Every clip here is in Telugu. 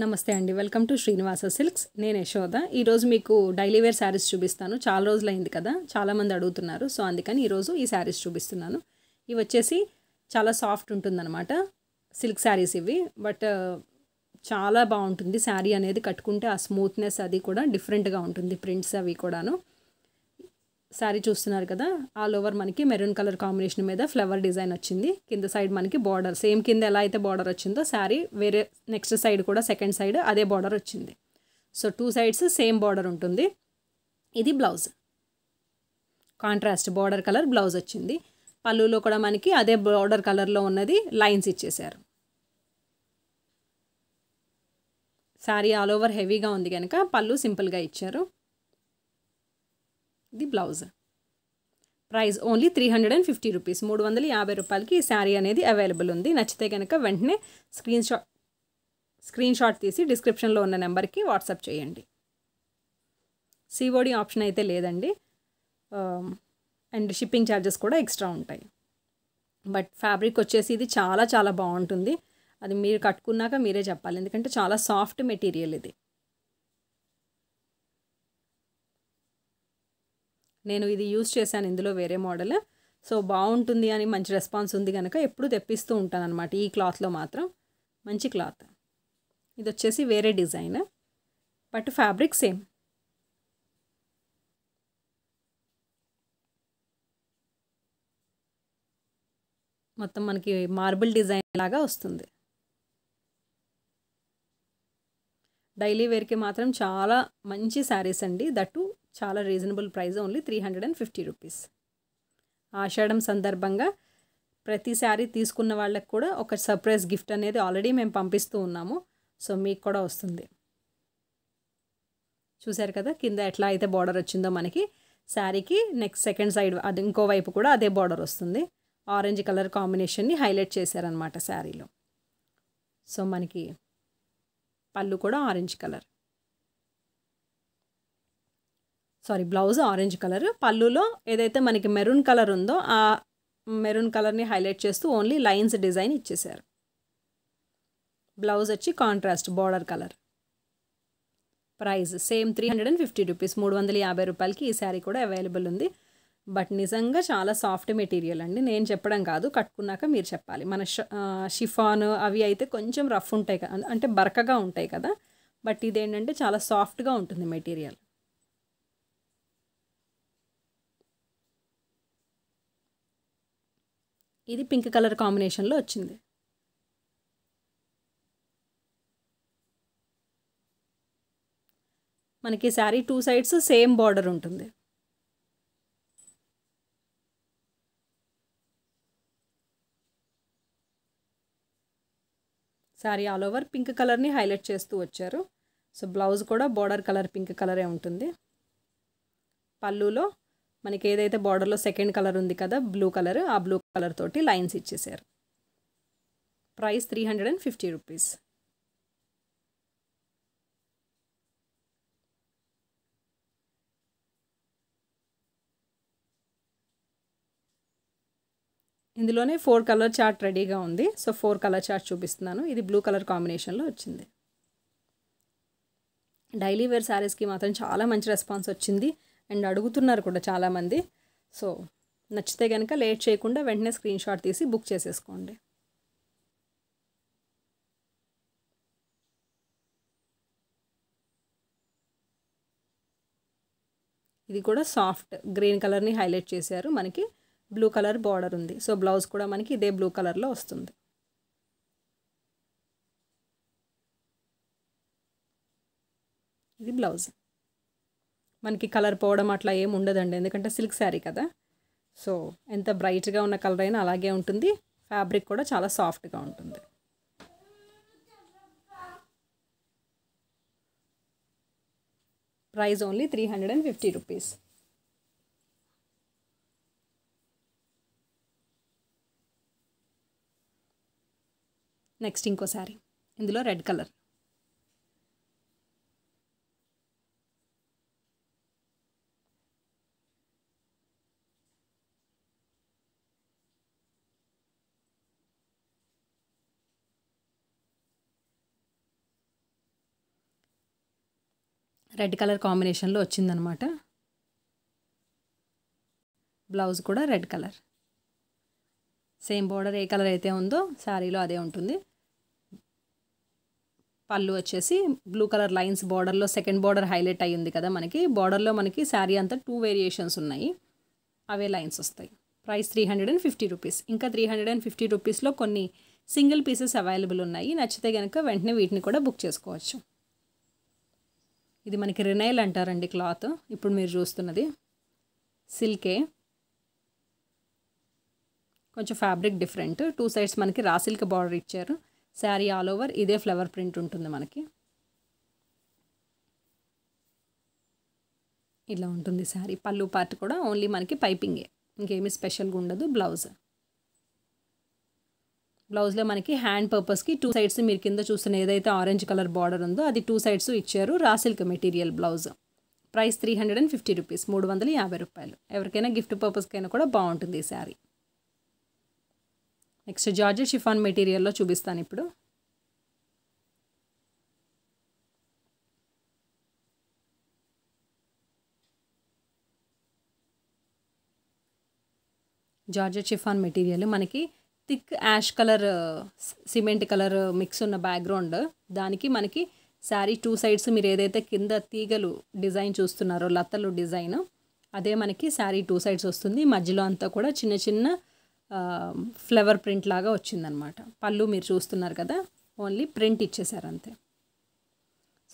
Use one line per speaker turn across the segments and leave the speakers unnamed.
నమస్తే అండి వెల్కమ్ టు శ్రీనివాస సిల్క్స్ నేను యశోద ఈరోజు మీకు డైలీ వేర్ శారీస్ చూపిస్తాను చాలా రోజులైంది కదా చాలామంది అడుగుతున్నారు సో అందుకని ఈరోజు ఈ శారీస్ చూపిస్తున్నాను ఇవి వచ్చేసి చాలా సాఫ్ట్ ఉంటుందన్నమాట సిల్క్ శారీస్ ఇవి బట్ uh, చాలా బాగుంటుంది శారీ అనేది కట్టుకుంటే ఆ స్మూత్నెస్ అది కూడా డిఫరెంట్గా ఉంటుంది ప్రింట్స్ అవి కూడాను శారీ చూస్తున్నారు కదా ఆల్ ఓవర్ మనకి మెరూన్ కలర్ కాంబినేషన్ మీద ఫ్లవర్ డిజైన్ వచ్చింది కింద సైడ్ మనకి బార్డర్ సేమ్ కింద ఎలా అయితే బార్డర్ వచ్చిందో శారీ వేరే నెక్స్ట్ సైడ్ కూడా సెకండ్ సైడ్ అదే బార్డర్ వచ్చింది so two sides same border ఉంటుంది ఇది blouse contrast border colour blouse వచ్చింది పళ్ళులో కూడా మనకి అదే బార్డర్ కలర్లో ఉన్నది లైన్స్ ఇచ్చేశారు శారీ ఆల్ ఓవర్ హెవీగా ఉంది కనుక పళ్ళు సింపుల్గా ఇచ్చారు the blouse price only three hundred and fifty rupees మూడు వందల యాభై రూపాయలకి ఈ శారీ అనేది అవైలబుల్ ఉంది నచ్చితే కనుక వెంటనే స్క్రీన్ షాట్ స్క్రీన్ షాట్ తీసి డిస్క్రిప్షన్లో ఉన్న నెంబర్కి వాట్సాప్ చేయండి సిఓడి ఆప్షన్ అయితే లేదండి అండ్ షిప్పింగ్ ఛార్జెస్ కూడా ఎక్స్ట్రా ఉంటాయి బట్ ఫ్యాబ్రిక్ వచ్చేసి ఇది చాలా చాలా బాగుంటుంది అది మీరు కట్టుకున్నాక మీరే చెప్పాలి ఎందుకంటే చాలా సాఫ్ట్ మెటీరియల్ ఇది నేను ఇది యూజ్ చేశాను ఇందులో వేరే మోడల్ సో బాగుంటుంది అని మంచి రెస్పాన్స్ ఉంది కనుక ఎప్పుడు తెప్పిస్తూ ఉంటాను అనమాట ఈ క్లాత్లో మాత్రం మంచి క్లాత్ ఇది వచ్చేసి వేరే డిజైన్ బట్ ఫ్యాబ్రిక్ సేమ్ మొత్తం మనకి మార్బుల్ డిజైన్ లాగా వస్తుంది డైలీ వేర్కి మాత్రం చాలా మంచి శారీస్ అండి దట్టు చాలా reasonable price only three hundred and fifty rupees Ashadham సందర్భంగా ప్రతిసారి తీసుకున్న వాళ్ళకి కూడా ఒక సర్ప్రైజ్ గిఫ్ట్ అనేది ఆల్రెడీ మేము పంపిస్తూ ఉన్నాము సో మీకు కూడా వస్తుంది చూశారు కదా కింద ఎట్లా అయితే బార్డర్ వచ్చిందో మనకి శారీకి నెక్స్ట్ సెకండ్ సైడ్ అది ఇంకోవైపు కూడా అదే బార్డర్ వస్తుంది ఆరెంజ్ కలర్ కాంబినేషన్ని హైలైట్ చేశారనమాట శారీలో సో మనకి పళ్ళు కూడా orange colour sari blouse orange colour పళ్ళులో ఏదైతే మనకి మెరూన్ కలర్ ఉందో ఆ మెరూన్ కలర్ని హైలైట్ చేస్తూ ఓన్లీ లైన్స్ డిజైన్ ఇచ్చేసారు బ్లౌజ్ వచ్చి contrast border colour price same three hundred and fifty rupees మూడు వందల యాభై రూపాయలకి ఈ శారీ కూడా అవైలబుల్ ఉంది బట్ నిజంగా చాలా సాఫ్ట్ మెటీరియల్ అండి నేను చెప్పడం కాదు కట్టుకున్నాక మీరు చెప్పాలి మన షిఫాన్ అవి అయితే కొంచెం రఫ్ ఉంటాయి కదా అంటే బరకగా ఉంటాయి కదా బట్ ఇదేంటంటే చాలా సాఫ్ట్గా ఉంటుంది మెటీరియల్ ఇది పింక్ కలర్ కాంబినేషన్లో వచ్చింది మనకి sari two sides same border ఉంటుంది శారీ ఆల్ ఓవర్ పింక్ కలర్ని హైలైట్ చేస్తూ వచ్చారు సో బ్లౌజ్ కూడా బార్డర్ కలర్ పింక్ కలరే ఉంటుంది పళ్ళులో మనకి ఏదైతే బార్డర్లో సెకండ్ కలర్ ఉంది కదా బ్లూ కలర్ ఆ బ్లూ కలర్ తోటి లైన్స్ ఇచ్చేసారు price three hundred and fifty rupees ఇందులోనే ఫోర్ కలర్ చార్ట్ రెడీగా ఉంది సో ఫోర్ కలర్ చార్ట్ చూపిస్తున్నాను ఇది బ్లూ కలర్ కాంబినేషన్లో వచ్చింది డైలీ వేర్ శారీస్కి మాత్రం చాలా మంచి రెస్పాన్స్ వచ్చింది అండ్ అడుగుతున్నారు కూడా చాలామంది సో నచ్చితే కనుక లేట్ చేయకుండా వెంటనే స్క్రీన్ షాట్ తీసి బుక్ చేసేసుకోండి ఇది కూడా సాఫ్ట్ గ్రీన్ కలర్ని హైలైట్ చేశారు మనకి బ్లూ కలర్ బార్డర్ ఉంది సో బ్లౌజ్ కూడా మనకి ఇదే బ్లూ కలర్లో వస్తుంది ఇది బ్లౌజ్ మనకి కలర్ పోవడం అట్లా ఏమి ఉండదండి ఎందుకంటే సిల్క్ శారీ కదా సో ఎంత బ్రైట్గా ఉన్న కలర్ అయినా అలాగే ఉంటుంది ఫ్యాబ్రిక్ కూడా చాలా సాఫ్ట్గా ఉంటుంది price only three hundred and fifty rupees next ఇంకో శారీ ఇందులో రెడ్ కలర్ రెడ్ కలర్ కాంబినేషన్లో వచ్చిందనమాట బ్లౌజ్ కూడా రెడ్ కలర్ సేమ్ బోర్డర్ ఏ కలర్ అయితే ఉందో శారీలో అదే ఉంటుంది పళ్ళు వచ్చేసి బ్లూ కలర్ లైన్స్ బార్డర్లో సెకండ్ బార్డర్ హైలైట్ అయ్యింది కదా మనకి బార్డర్లో మనకి శారీ అంతా టూ వేరియేషన్స్ ఉన్నాయి అవే లైన్స్ వస్తాయి price three hundred and fifty rupees ఇంకా త్రీ హండ్రెడ్ అండ్ ఫిఫ్టీ రూపీస్లో కొన్ని సింగిల్ పీసెస్ అవైలబుల్ ఉన్నాయి నచ్చితే కనుక వెంటనే వీటిని కూడా బుక్ చేసుకోవచ్చు ఇది మనకి రినైల్ అంటారండి క్లాత్ ఇప్పుడు మీరు చూస్తున్నది సిల్కే కొంచెం ఫ్యాబ్రిక్ డిఫరెంట్ టూ సైడ్స్ మనకి రాసిల్క్ బార్డర్ ఇచ్చారు శారీ ఆల్ ఓవర్ ఇదే ఫ్లవర్ ప్రింట్ ఉంటుంది మనకి ఇలా ఉంటుంది శారీ పళ్ళు పార్ట్ కూడా ఓన్లీ మనకి పైపింగే ఇంకేమి స్పెషల్గా ఉండదు బ్లౌజ్ బ్లౌజ్లో మనకి హ్యాండ్ పర్పస్కి టూ సైడ్స్ మీరు కింద చూస్తున్న ఏదైతే ఆరెంజ్ కలర్ బార్డర్ ఉందో అది టూ సైడ్స్ ఇచ్చారు raw silk material blouse price three hundred and fifty rupees మూడు వందల యాభై రూపాయలు ఎవరికైనా గిఫ్ట్ పర్పస్కైనా కూడా బాగుంటుంది ఈ శారీ నెక్స్ట్ జార్జెట్ షిఫాన్ మెటీరియల్లో చూపిస్తాను ఇప్పుడు జార్జెట్ షిఫాన్ మెటీరియల్ మనకి thick ash colour cement colour mix ఉన్న బ్యాక్గ్రౌండ్ దానికి మనకి శారీ టూ సైడ్స్ మీరు ఏదైతే కింద తీగలు డిజైన్ చూస్తున్నారో లతలు డిజైన్ అదే మనకి శారీ టూ సైడ్స్ వస్తుంది మధ్యలో అంతా కూడా చిన్న చిన్న ఫ్లవర్ ప్రింట్ లాగా వచ్చిందనమాట పళ్ళు మీరు చూస్తున్నారు కదా ఓన్లీ ప్రింట్ ఇచ్చేసారు అంతే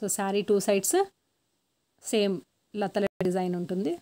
so sari two sides same లతల డిజైన్ ఉంటుంది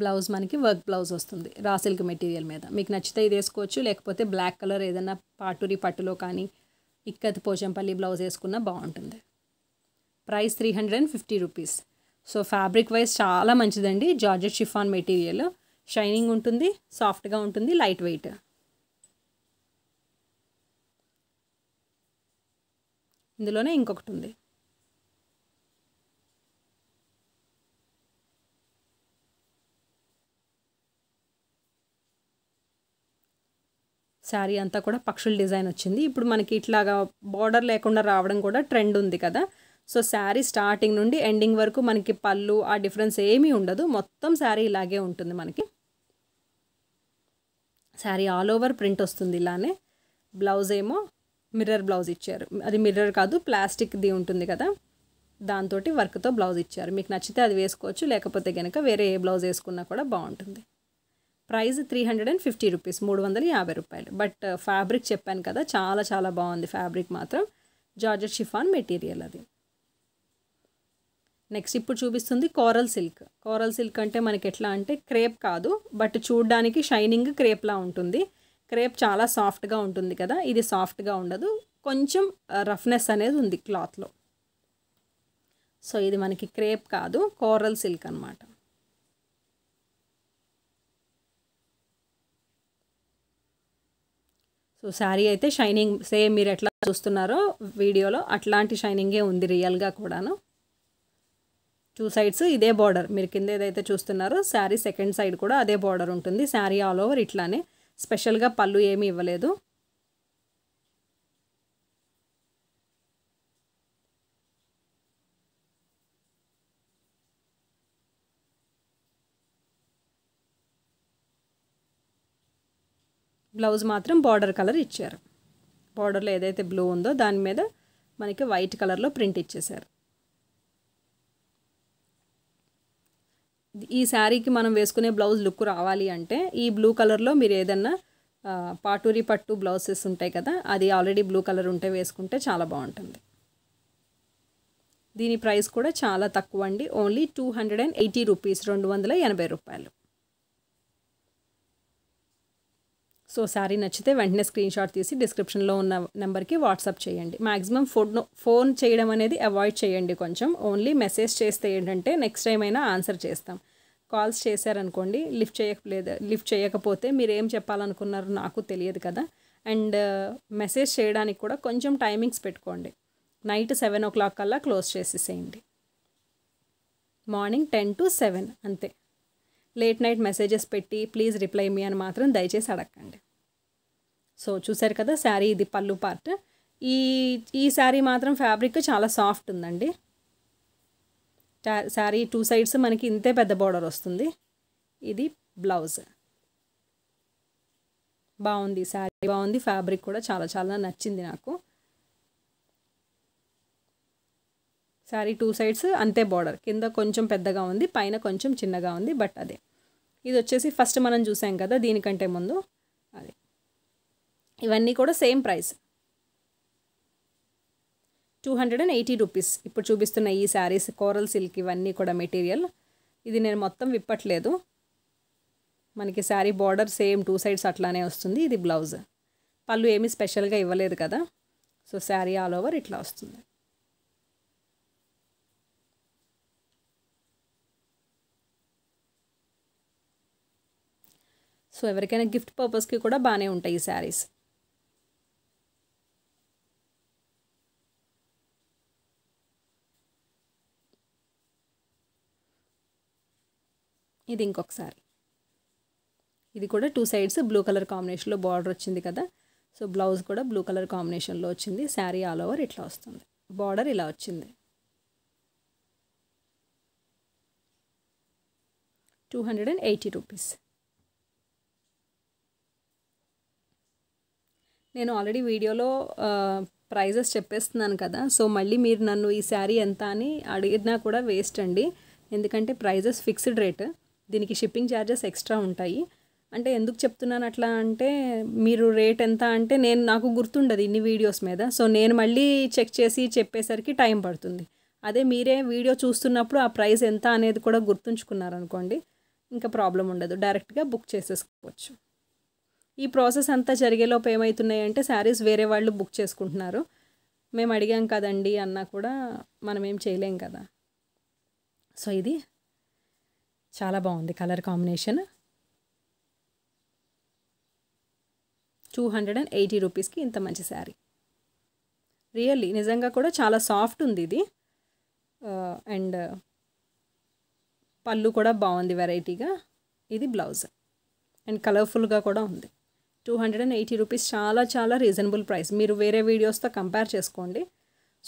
బ్లౌజ్ మనకి వర్క్ బ్లౌజ్ వస్తుంది రా సిల్క్ మెటీరియల్ మీద మీకు నచ్చితే ఇది వేసుకోవచ్చు లేకపోతే బ్లాక్ కలర్ ఏదైనా పాటూరి పట్టులో కానీ ఇక్కత్ పోచంపల్లి బ్లౌజ్ వేసుకున్నా బాగుంటుంది price three hundred and fifty rupees so fabric wise చాలా మంచిదండి జార్జెట్ షిఫాన్ మెటీరియల్ షైనింగ్ ఉంటుంది సాఫ్ట్గా ఉంటుంది లైట్ వెయిట్ ఇందులోనే ఇంకొకటి ఉంది శారీ అంతా కూడా పక్షుల డిజైన్ వచ్చింది ఇప్పుడు మనకి ఇట్లాగా బార్డర్ లేకుండా రావడం కూడా ట్రెండ్ ఉంది కదా సో శారీ స్టార్టింగ్ నుండి ఎండింగ్ వరకు మనకి పళ్ళు ఆ డిఫరెన్స్ ఏమీ ఉండదు మొత్తం శారీ ఇలాగే ఉంటుంది మనకి శారీ ఆల్ ఓవర్ ప్రింట్ వస్తుంది ఇలానే బ్లౌజ్ ఏమో మిర్రర్ బ్లౌజ్ ఇచ్చారు అది మిర్రర్ కాదు ప్లాస్టిక్ది ఉంటుంది కదా దాంతో వర్క్తో బ్లౌజ్ ఇచ్చారు మీకు నచ్చితే అది వేసుకోవచ్చు లేకపోతే కనుక వేరే ఏ బ్లౌజ్ వేసుకున్నా కూడా బాగుంటుంది price three hundred and fifty rupees మూడు వందల యాభై రూపాయలు బట్ ఫ్యాబ్రిక్ uh, చెప్పాను కదా చాలా చాలా బాగుంది ఫ్యాబ్రిక్ మాత్రం జార్జెట్ షిఫాన్ మెటీరియల్ అది నెక్స్ట్ ఇప్పుడు చూపిస్తుంది కోరల్ సిల్క్ కోరల్ సిల్క్ అంటే మనకి ఎట్లా అంటే క్రేప్ కాదు బట్ చూడడానికి షైనింగ్ క్రేప్లా ఉంటుంది క్రేప్ చాలా సాఫ్ట్గా ఉంటుంది కదా ఇది సాఫ్ట్గా ఉండదు కొంచెం రఫ్నెస్ uh, అనేది ఉంది క్లాత్లో సో ఇది మనకి క్రేప్ కాదు కోరల్ సిల్క్ అనమాట సో శారీ అయితే షైనింగ్ సేమ్ మీరు ఎట్లా చూస్తున్నారో వీడియోలో అట్లాంటి షైనింగే ఉంది రియల్గా కూడాను టూ సైడ్స్ ఇదే బార్డర్ మీరు కింద ఏదైతే చూస్తున్నారో శారీ సెకండ్ సైడ్ కూడా అదే బార్డర్ ఉంటుంది శారీ ఆల్ ఓవర్ ఇట్లానే స్పెషల్గా పళ్ళు ఏమీ ఇవ్వలేదు బ్లౌజ్ మాత్రం బార్డర్ కలర్ ఇచ్చారు బార్డర్లో ఏదైతే బ్లూ ఉందో దాని మీద మనకి వైట్ కలర్లో ప్రింట్ ఇచ్చేశారు ఈ శారీకి మనం వేసుకునే బ్లౌజ్ లుక్ రావాలి అంటే ఈ బ్లూ కలర్లో మీరు ఏదన్నా పాటూరి పట్టు బ్లౌజెస్ ఉంటాయి కదా అది ఆల్రెడీ బ్లూ కలర్ ఉంటే వేసుకుంటే చాలా బాగుంటుంది దీని ప్రైస్ కూడా చాలా తక్కువ అండి only two hundred and eighty rupees రెండు వందల ఎనభై రూపాయలు సో శారీ నచ్చితే వెంటనే స్క్రీన్ షాట్ తీసి డిస్క్రిప్షన్లో ఉన్న నెంబర్కి వాట్సాప్ చేయండి మ్యాక్సిమం ఫోన్ ఫోన్ చేయడం అనేది అవాయిడ్ చేయండి కొంచెం ఓన్లీ మెసేజ్ చేస్తే ఏంటంటే నెక్స్ట్ టైం అయినా ఆన్సర్ చేస్తాం కాల్స్ చేశారనుకోండి లిఫ్ట్ చేయకపోలేదు లిఫ్ట్ చేయకపోతే మీరు ఏం చెప్పాలనుకున్నారో నాకు తెలియదు కదా అండ్ మెసేజ్ చేయడానికి కూడా కొంచెం టైమింగ్స్ పెట్టుకోండి నైట్ సెవెన్ ఓ క్లాక్ కల్లా క్లోజ్ చేసేసేయండి మార్నింగ్ టెన్ టు సెవెన్ అంతే లేట్ నైట్ మెసేజెస్ పెట్టి ప్లీజ్ రిప్లై మీ అని మాత్రం దయచేసి అడగండి సో చూసారు కదా శారీ ఇది పళ్ళు పార్ట్ ఈ ఈ శారీ మాత్రం ఫ్యాబ్రిక్ చాలా సాఫ్ట్ ఉందండి శారీ టూ సైడ్స్ మనకి ఇంతే పెద్ద బార్డర్ వస్తుంది ఇది బ్లౌజ్ బాగుంది శారీ బాగుంది ఫ్యాబ్రిక్ కూడా చాలా చాలా నచ్చింది నాకు శారీ టూ సైడ్స్ అంతే బార్డర్ కింద కొంచెం పెద్దగా ఉంది పైన కొంచెం చిన్నగా ఉంది బట్ అదే ఇది వచ్చేసి ఫస్ట్ మనం చూసాం కదా దీనికంటే ముందు అది ఇవన్నీ కూడా same price two hundred and eighty rupees ఇప్పుడు చూపిస్తున్న ఈ శారీస్ కోరల్ సిల్క్ ఇవన్నీ కూడా మెటీరియల్ ఇది నేను మొత్తం విప్పట్లేదు మనకి sari border same two sides అట్లానే వస్తుంది ఇది బ్లౌజ్ పళ్ళు ఏమీ స్పెషల్గా ఇవ్వలేదు కదా సో శారీ ఆల్ ఓవర్ ఇట్లా వస్తుంది సో ఎవరికైనా గిఫ్ట్ పర్పస్కి కూడా బాగానే ఉంటాయి ఈ శారీస్ ఇది ఇంకొకసారి ఇది కూడా టూ సైడ్స్ బ్లూ కలర్ కాంబినేషన్లో బార్డర్ వచ్చింది కదా సో బ్లౌజ్ కూడా బ్లూ కలర్ కాంబినేషన్లో వచ్చింది శారీ ఆల్ ఓవర్ ఇట్లా వస్తుంది బార్డర్ ఇలా వచ్చింది two hundred and eighty rupees నేను ఆల్రెడీ వీడియోలో ప్రైజెస్ చెప్పేస్తున్నాను కదా సో మళ్ళీ మీరు నన్ను ఈ శారీ ఎంత అని అడిగినా కూడా వేస్ట్ అండి ఎందుకంటే ప్రైజెస్ ఫిక్స్డ్ రేట్ దీనికి షిప్పింగ్ ఛార్జెస్ ఎక్స్ట్రా ఉంటాయి అంటే ఎందుకు చెప్తున్నాను అట్లా అంటే మీరు రేట్ ఎంత అంటే నేను నాకు గుర్తుండదు ఇన్ని వీడియోస్ మీద సో నేను మళ్ళీ చెక్ చేసి చెప్పేసరికి టైం పడుతుంది అదే మీరే వీడియో చూస్తున్నప్పుడు ఆ ప్రైస్ ఎంత అనేది కూడా గుర్తుంచుకున్నారనుకోండి ఇంకా ప్రాబ్లం ఉండదు డైరెక్ట్గా బుక్ చేసేసుకోవచ్చు ఈ ప్రాసెస్ అంతా జరిగేలోపు ఏమవుతున్నాయి అంటే శారీస్ వేరే వాళ్ళు బుక్ చేసుకుంటున్నారు మేము అడిగాం కదండి అన్నా కూడా మనం ఏం చేయలేం కదా సో ఇది చాలా బాగుంది colour combination two hundred and eighty రూపీస్కి ఇంత మంచి శారీ రియల్లీ నిజంగా కూడా చాలా సాఫ్ట్ ఉంది ఇది అండ్ పళ్ళు కూడా బాగుంది వెరైటీగా ఇది బ్లౌజ్ అండ్ కలర్ఫుల్గా కూడా ఉంది two hundred and eighty rupees చాలా చాలా రీజనబుల్ ప్రైస్ మీరు వేరే వీడియోస్తో కంపేర్ చేసుకోండి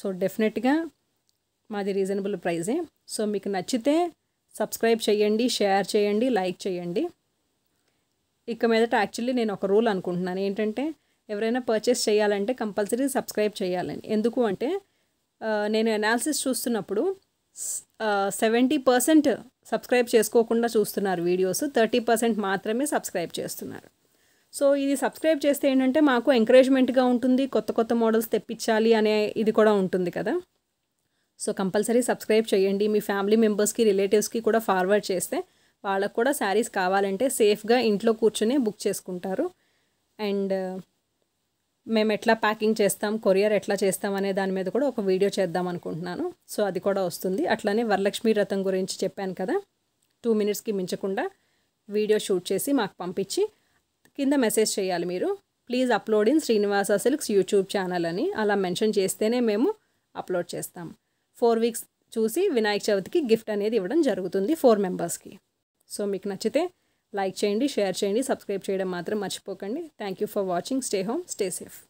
సో డెఫినెట్గా మాది రీజనబుల్ ప్రైజే సో మీకు నచ్చితే సబ్స్క్రైబ్ చేయండి షేర్ చేయండి లైక్ చేయండి ఇక మీదట యాక్చువల్లీ నేను ఒక రూల్ అనుకుంటున్నాను ఏంటంటే ఎవరైనా పర్చేస్ చేయాలంటే కంపల్సరీ సబ్స్క్రైబ్ చేయాలని ఎందుకు అంటే నేను అనాలిసిస్ చూస్తున్నప్పుడు సెవెంటీ పర్సెంట్ సబ్స్క్రైబ్ చేసుకోకుండా చూస్తున్నారు వీడియోస్ థర్టీ పర్సెంట్ మాత్రమే సబ్స్క్రైబ్ చేస్తున్నారు సో ఇది సబ్స్క్రైబ్ చేస్తే ఏంటంటే మాకు ఎంకరేజ్మెంట్గా ఉంటుంది కొత్త కొత్త మోడల్స్ తెప్పించాలి అనే ఇది కూడా ఉంటుంది కదా సో కంపల్సరీ సబ్స్క్రైబ్ చేయండి మీ ఫ్యామిలీ మెంబర్స్కి రిలేటివ్స్కి కూడా ఫార్వర్డ్ చేస్తే వాళ్ళకు కూడా శారీస్ కావాలంటే సేఫ్గా ఇంట్లో కూర్చొని బుక్ చేసుకుంటారు అండ్ మేము ఎట్లా ప్యాకింగ్ చేస్తాం కొరియర్ ఎట్లా చేస్తాం అనే దాని మీద కూడా ఒక వీడియో చేద్దాం అనుకుంటున్నాను సో అది కూడా వస్తుంది అట్లానే వరలక్ష్మి రథం గురించి చెప్పాను కదా టూ మినిట్స్కి మించకుండా వీడియో షూట్ చేసి మాకు పంపించి కింద మెసేజ్ చేయాలి మీరు please upload in Srinivasa Silks YouTube channel అని అలా మెన్షన్ చేస్తేనే మేము అప్లోడ్ చేస్తాం ఫోర్ వీక్స్ చూసి వినాయక చవితికి గిఫ్ట్ అనేది ఇవ్వడం జరుగుతుంది ఫోర్ మెంబర్స్కి సో మీకు నచ్చితే లైక్ చేయండి షేర్ చేయండి సబ్స్క్రైబ్ చేయడం మాత్రం మర్చిపోకండి thank you for watching stay home stay safe